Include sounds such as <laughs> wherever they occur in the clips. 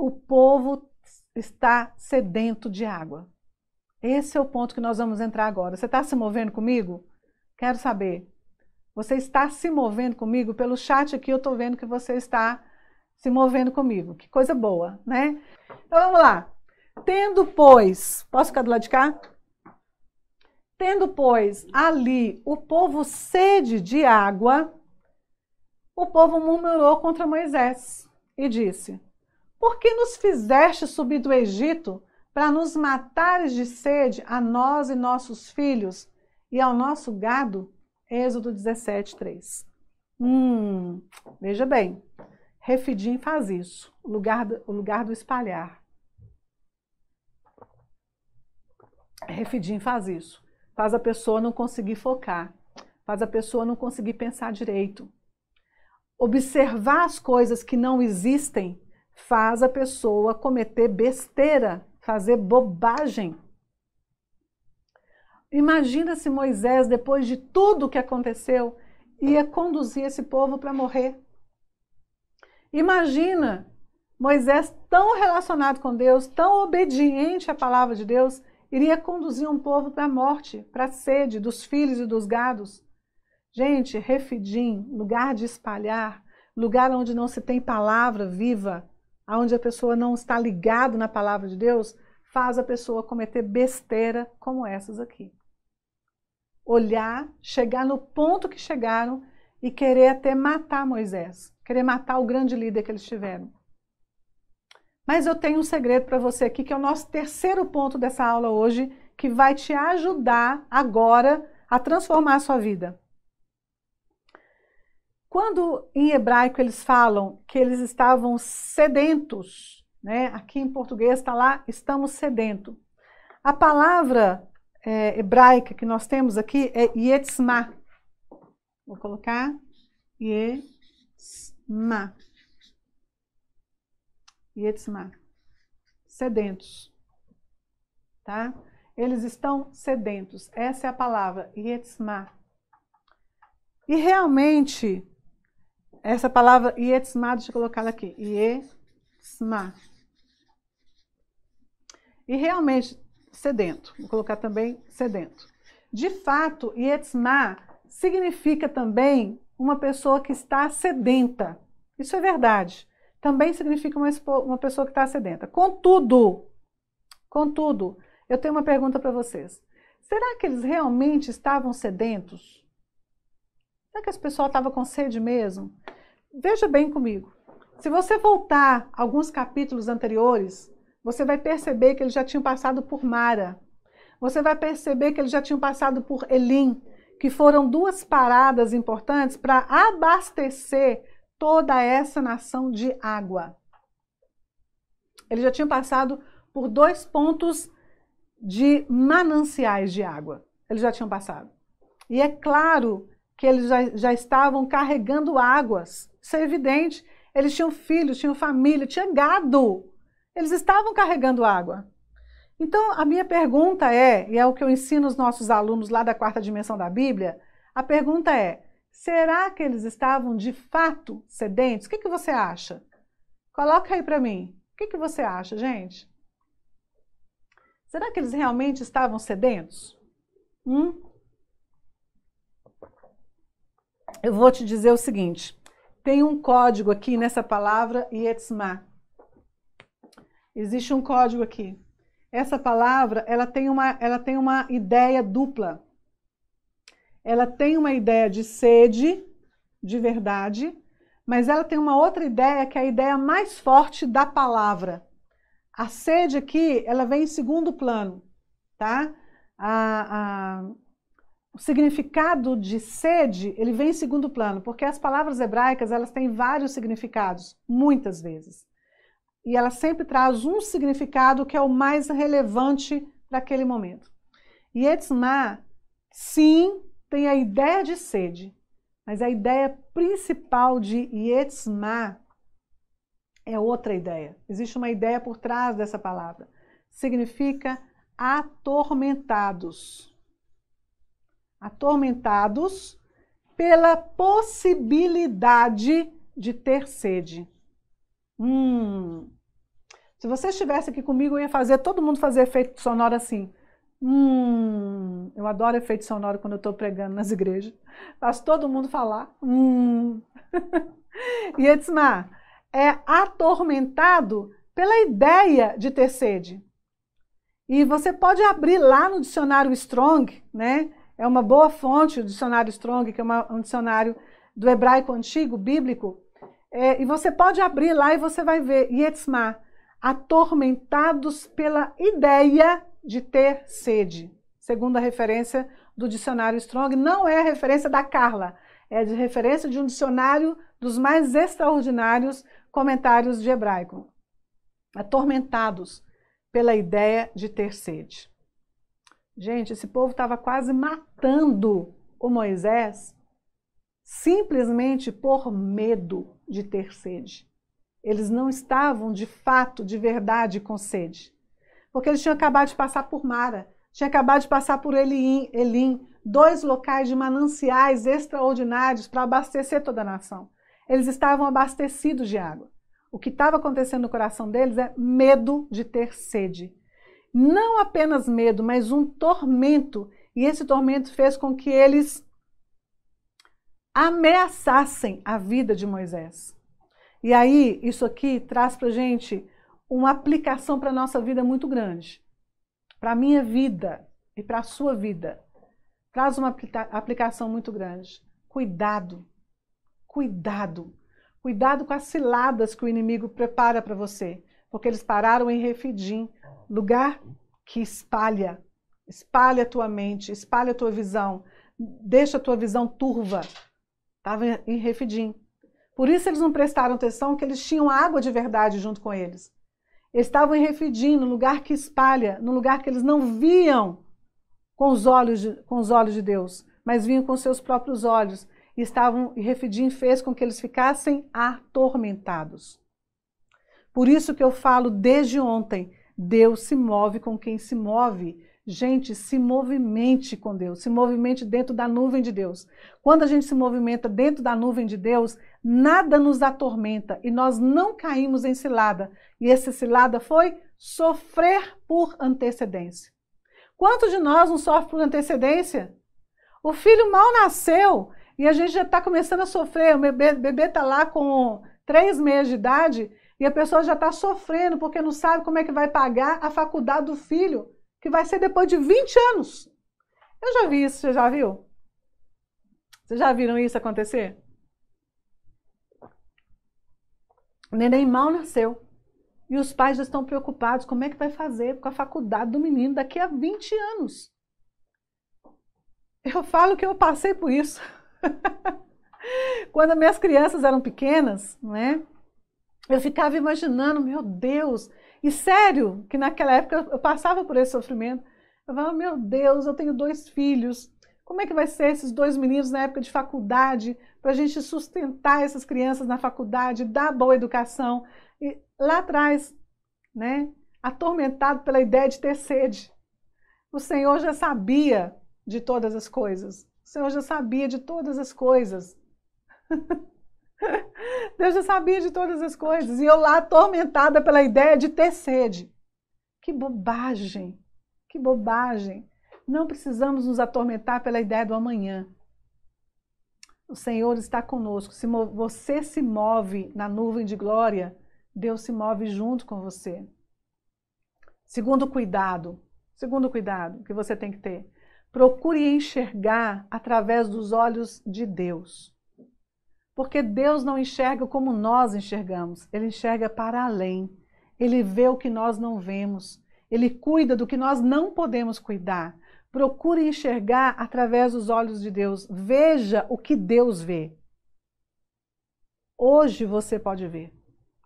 o povo está sedento de água. Esse é o ponto que nós vamos entrar agora. Você está se movendo comigo? Quero saber. Você está se movendo comigo? Pelo chat aqui eu estou vendo que você está se movendo comigo. Que coisa boa, né? Então vamos lá. Tendo, pois, posso ficar do lado de cá? Tendo, pois, ali o povo sede de água, o povo murmurou contra Moisés e disse: por que nos fizeste subir do Egito para nos matares de sede a nós e nossos filhos e ao nosso gado? Êxodo 17, 3. Hum, veja bem, Refidim faz isso, o lugar, o lugar do espalhar. Refidim faz isso, faz a pessoa não conseguir focar, faz a pessoa não conseguir pensar direito. Observar as coisas que não existem faz a pessoa cometer besteira, fazer bobagem. Imagina se Moisés, depois de tudo o que aconteceu, ia conduzir esse povo para morrer. Imagina Moisés, tão relacionado com Deus, tão obediente à palavra de Deus, iria conduzir um povo para a morte, para a sede dos filhos e dos gados. Gente, refidim, lugar de espalhar, lugar onde não se tem palavra viva, onde a pessoa não está ligado na palavra de Deus, faz a pessoa cometer besteira como essas aqui. Olhar, chegar no ponto que chegaram e querer até matar Moisés, querer matar o grande líder que eles tiveram. Mas eu tenho um segredo para você aqui, que é o nosso terceiro ponto dessa aula hoje, que vai te ajudar agora a transformar a sua vida. Quando em hebraico eles falam que eles estavam sedentos, né? aqui em português está lá, estamos sedentos. A palavra é, hebraica que nós temos aqui é yetzma. Vou colocar yetzma. Yetzma. Sedentos. Tá? Eles estão sedentos. Essa é a palavra, yetzma. E realmente, essa palavra ietsma, deixa eu colocar aqui. Ietsma. E realmente, sedento. Vou colocar também sedento. De fato, ietsma significa também uma pessoa que está sedenta. Isso é verdade. Também significa uma, uma pessoa que está sedenta. Contudo, contudo, eu tenho uma pergunta para vocês. Será que eles realmente estavam sedentos? Será que esse pessoal estava com sede mesmo? Veja bem comigo. Se você voltar alguns capítulos anteriores, você vai perceber que eles já tinham passado por Mara. Você vai perceber que eles já tinham passado por Elim, que foram duas paradas importantes para abastecer toda essa nação de água. Eles já tinham passado por dois pontos de mananciais de água. Eles já tinham passado. E é claro que eles já, já estavam carregando águas. Isso é evidente. Eles tinham filhos, tinham família, tinha gado. Eles estavam carregando água. Então, a minha pergunta é, e é o que eu ensino os nossos alunos lá da quarta dimensão da Bíblia, a pergunta é: será que eles estavam de fato sedentos? O que, que você acha? Coloca aí para mim. O que, que você acha, gente? Será que eles realmente estavam sedentos? Hum? eu vou te dizer o seguinte: tem um código aqui nessa palavra Yetzma. Existe um código aqui. Essa palavra, ela tem uma, ela tem uma ideia dupla. Ela tem uma ideia de sede, de verdade, mas ela tem uma outra ideia que é a ideia mais forte da palavra. A sede aqui, ela vem em segundo plano, tá? A, a, o significado de sede ele vem em segundo plano, porque as palavras hebraicas elas têm vários significados, muitas vezes. E ela sempre traz um significado que é o mais relevante para aquele momento. E Etzma, sim, tem a ideia de sede, mas a ideia principal de Yetzma é outra ideia. Existe uma ideia por trás dessa palavra. Significa atormentados atormentados pela possibilidade de ter sede. Hum. Se você estivesse aqui comigo, eu ia fazer todo mundo fazer efeito sonoro assim. Hum, eu adoro efeito sonoro quando eu estou pregando nas igrejas. Faz todo mundo falar. Hum. <laughs> e Etzmar é atormentado pela ideia de ter sede. E você pode abrir lá no dicionário Strong, né? é uma boa fonte, o dicionário Strong, que é uma, um dicionário do hebraico antigo, bíblico, é, e você pode abrir lá e você vai ver Yetzma, atormentados pela ideia de ter sede. Segundo a referência do dicionário Strong, não é a referência da Carla, é de referência de um dicionário dos mais extraordinários comentários de hebraico. Atormentados pela ideia de ter sede. Gente, esse povo estava quase matando o Moisés simplesmente por medo de ter sede. Eles não estavam de fato, de verdade, com sede. Porque eles tinham acabado de passar por Mara, tinham acabado de passar por Elim, Elim dois locais de mananciais extraordinários para abastecer toda a nação. Eles estavam abastecidos de água. O que estava acontecendo no coração deles é medo de ter sede não apenas medo, mas um tormento. E esse tormento fez com que eles ameaçassem a vida de Moisés. E aí, isso aqui traz para gente uma aplicação para a nossa vida muito grande. Para a minha vida e para a sua vida. Traz uma aplicação muito grande. Cuidado. Cuidado. Cuidado com as ciladas que o inimigo prepara para você porque eles pararam em Refidim, lugar que espalha, espalha a tua mente, espalha a tua visão, deixa a tua visão turva. Estava em Refidim. Por isso eles não prestaram atenção que eles tinham água de verdade junto com eles. Eles estavam em Refidim, no lugar que espalha, no lugar que eles não viam com os olhos de, com os olhos de Deus, mas vinham com seus próprios olhos. E estavam e Refidim fez com que eles ficassem atormentados. Por isso que eu falo desde ontem, Deus se move com quem se move. Gente, se movimente com Deus, se movimente dentro da nuvem de Deus. Quando a gente se movimenta dentro da nuvem de Deus, nada nos atormenta e nós não caímos em cilada. E essa cilada foi sofrer por antecedência. Quantos de nós não sofre por antecedência? O filho mal nasceu e a gente já está começando a sofrer. O bebê está lá com três meses de idade e a pessoa já está sofrendo porque não sabe como é que vai pagar a faculdade do filho, que vai ser depois de 20 anos. Eu já vi isso, você já viu? Vocês já viram isso acontecer? O neném mal nasceu. E os pais já estão preocupados: como é que vai fazer com a faculdade do menino daqui a 20 anos? Eu falo que eu passei por isso. <laughs> Quando minhas crianças eram pequenas, né? Eu ficava imaginando, meu Deus, e sério, que naquela época eu passava por esse sofrimento. Eu falava, meu Deus, eu tenho dois filhos. Como é que vai ser esses dois meninos na época de faculdade, para a gente sustentar essas crianças na faculdade, dar boa educação? E lá atrás, né, atormentado pela ideia de ter sede. O Senhor já sabia de todas as coisas. O Senhor já sabia de todas as coisas. <laughs> <laughs> Deus já sabia de todas as coisas. E eu lá atormentada pela ideia de ter sede. Que bobagem! Que bobagem! Não precisamos nos atormentar pela ideia do amanhã. O Senhor está conosco. Se você se move na nuvem de glória, Deus se move junto com você. Segundo cuidado, segundo cuidado que você tem que ter, procure enxergar através dos olhos de Deus. Porque Deus não enxerga como nós enxergamos, ele enxerga para além. Ele vê o que nós não vemos. Ele cuida do que nós não podemos cuidar. Procure enxergar através dos olhos de Deus. Veja o que Deus vê. Hoje você pode ver.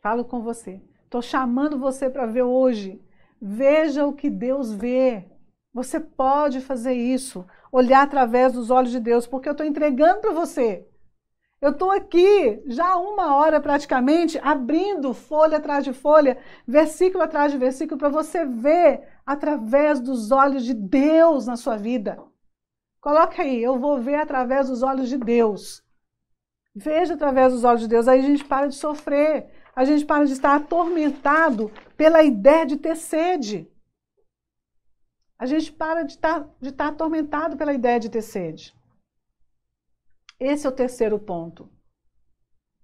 Falo com você. Estou chamando você para ver hoje. Veja o que Deus vê. Você pode fazer isso. Olhar através dos olhos de Deus, porque eu estou entregando para você. Eu estou aqui já uma hora praticamente, abrindo folha atrás de folha, versículo atrás de versículo, para você ver através dos olhos de Deus na sua vida. Coloca aí, eu vou ver através dos olhos de Deus. Veja através dos olhos de Deus, aí a gente para de sofrer, a gente para de estar atormentado pela ideia de ter sede. A gente para de estar, tá, de estar tá atormentado pela ideia de ter sede. Esse é o terceiro ponto.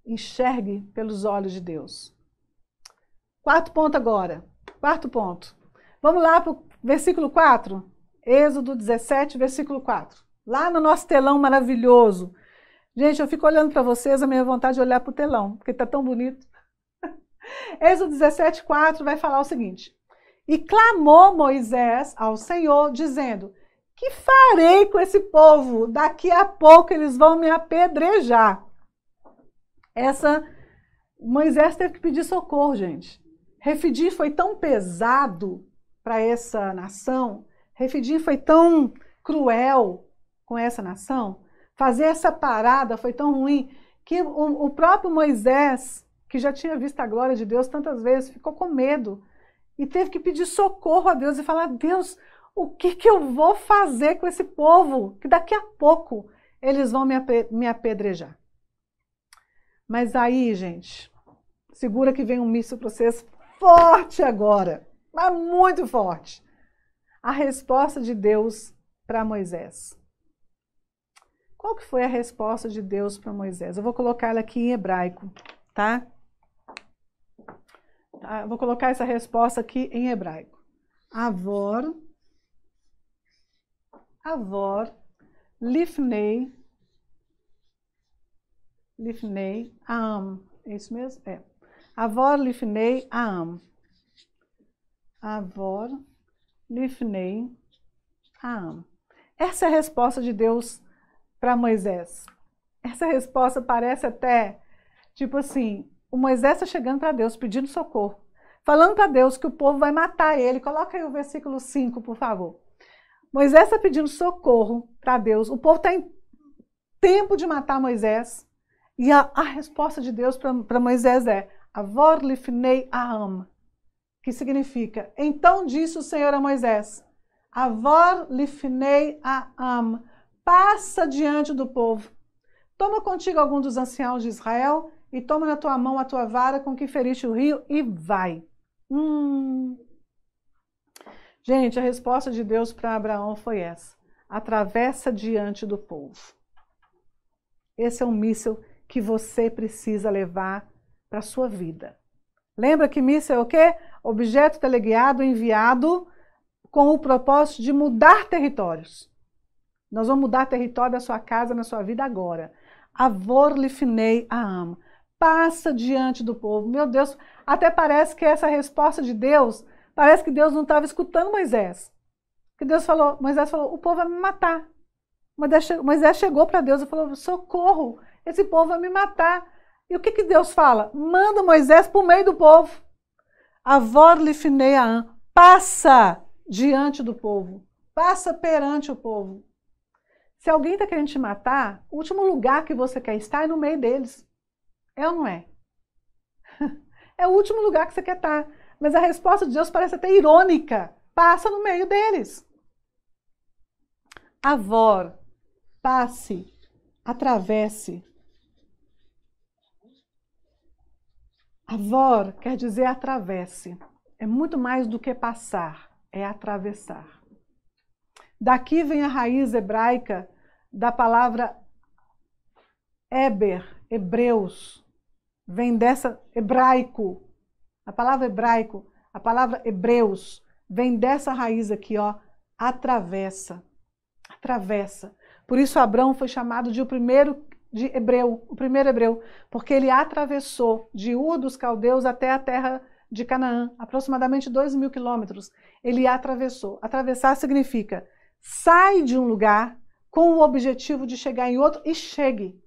Enxergue pelos olhos de Deus. Quarto ponto agora. Quarto ponto. Vamos lá para o versículo 4. Êxodo 17, versículo 4. Lá no nosso telão maravilhoso. Gente, eu fico olhando para vocês, a minha vontade de é olhar para o telão, porque está tão bonito. <laughs> Êxodo 17, 4 vai falar o seguinte: E clamou Moisés ao Senhor, dizendo: que farei com esse povo? Daqui a pouco eles vão me apedrejar. Essa Moisés teve que pedir socorro, gente. Refidim foi tão pesado para essa nação, Refidim foi tão cruel com essa nação, fazer essa parada foi tão ruim que o, o próprio Moisés, que já tinha visto a glória de Deus tantas vezes, ficou com medo e teve que pedir socorro a Deus e falar: Deus, o que, que eu vou fazer com esse povo? Que daqui a pouco eles vão me apedrejar. Mas aí, gente, segura que vem um míssil para vocês forte agora, mas muito forte. A resposta de Deus para Moisés. Qual que foi a resposta de Deus para Moisés? Eu vou colocar ela aqui em hebraico, tá? tá vou colocar essa resposta aqui em hebraico. Avor avor, lifnei, lifnei, am. É isso mesmo? É. Avor, lifnei, am. Avor, lifnei, am. Essa é a resposta de Deus para Moisés. Essa resposta parece até, tipo assim, o Moisés está chegando para Deus pedindo socorro falando para Deus que o povo vai matar ele. Coloca aí o versículo 5, por favor. Moisés está pedindo socorro para Deus. O povo está em tempo de matar Moisés. E a, a resposta de Deus para Moisés é: Avor lifnei aam, que significa: Então disse o Senhor a Moisés: Avor lifnei aam, passa diante do povo. Toma contigo algum dos anciãos de Israel e toma na tua mão a tua vara com que feriste o rio e vai. Hum, Gente, a resposta de Deus para Abraão foi essa: atravessa diante do povo. Esse é um míssil que você precisa levar para a sua vida. Lembra que míssil é o quê? Objeto teleguiado enviado com o propósito de mudar territórios. Nós vamos mudar território da sua casa, na sua vida agora. Avor lifinei a ama. Passa diante do povo. Meu Deus, até parece que essa resposta de Deus Parece que Deus não estava escutando Moisés. Que Deus falou, Moisés falou, o povo vai me matar. Moisés chegou para Deus e falou, socorro, esse povo vai me matar. E o que, que Deus fala? Manda Moisés para o meio do povo. Avor lifineaan, passa diante do povo, passa perante o povo. Se alguém está querendo te matar, o último lugar que você quer estar é no meio deles. É ou não é? <laughs> É o último lugar que você quer estar. Tá. Mas a resposta de Deus parece até irônica. Passa no meio deles. Avor, passe, atravesse. Avor quer dizer atravesse. É muito mais do que passar, é atravessar. Daqui vem a raiz hebraica da palavra Eber, hebreus. Vem dessa hebraico, a palavra hebraico, a palavra hebreus, vem dessa raiz aqui, ó, atravessa. Atravessa. Por isso Abraão foi chamado de o primeiro de hebreu, o primeiro hebreu, porque ele atravessou de Ur dos caldeus até a terra de Canaã, aproximadamente 2 mil quilômetros. Ele atravessou. Atravessar significa sai de um lugar com o objetivo de chegar em outro e chegue.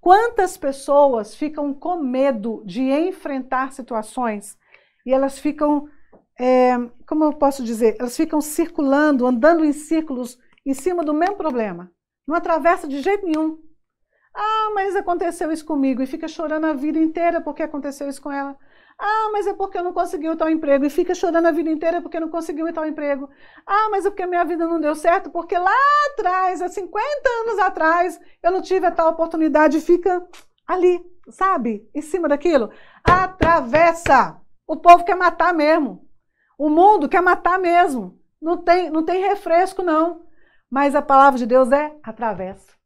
Quantas pessoas ficam com medo de enfrentar situações e elas ficam, é, como eu posso dizer, elas ficam circulando, andando em círculos em cima do mesmo problema. Não atravessa de jeito nenhum. Ah, mas aconteceu isso comigo e fica chorando a vida inteira porque aconteceu isso com ela. Ah, mas é porque eu não consegui o tal emprego. E fica chorando a vida inteira porque não conseguiu o tal emprego. Ah, mas é porque a minha vida não deu certo, porque lá atrás, há 50 anos atrás, eu não tive a tal oportunidade. Fica ali, sabe? Em cima daquilo. Atravessa. O povo quer matar mesmo. O mundo quer matar mesmo. Não tem, não tem refresco, não. Mas a palavra de Deus é atravessa.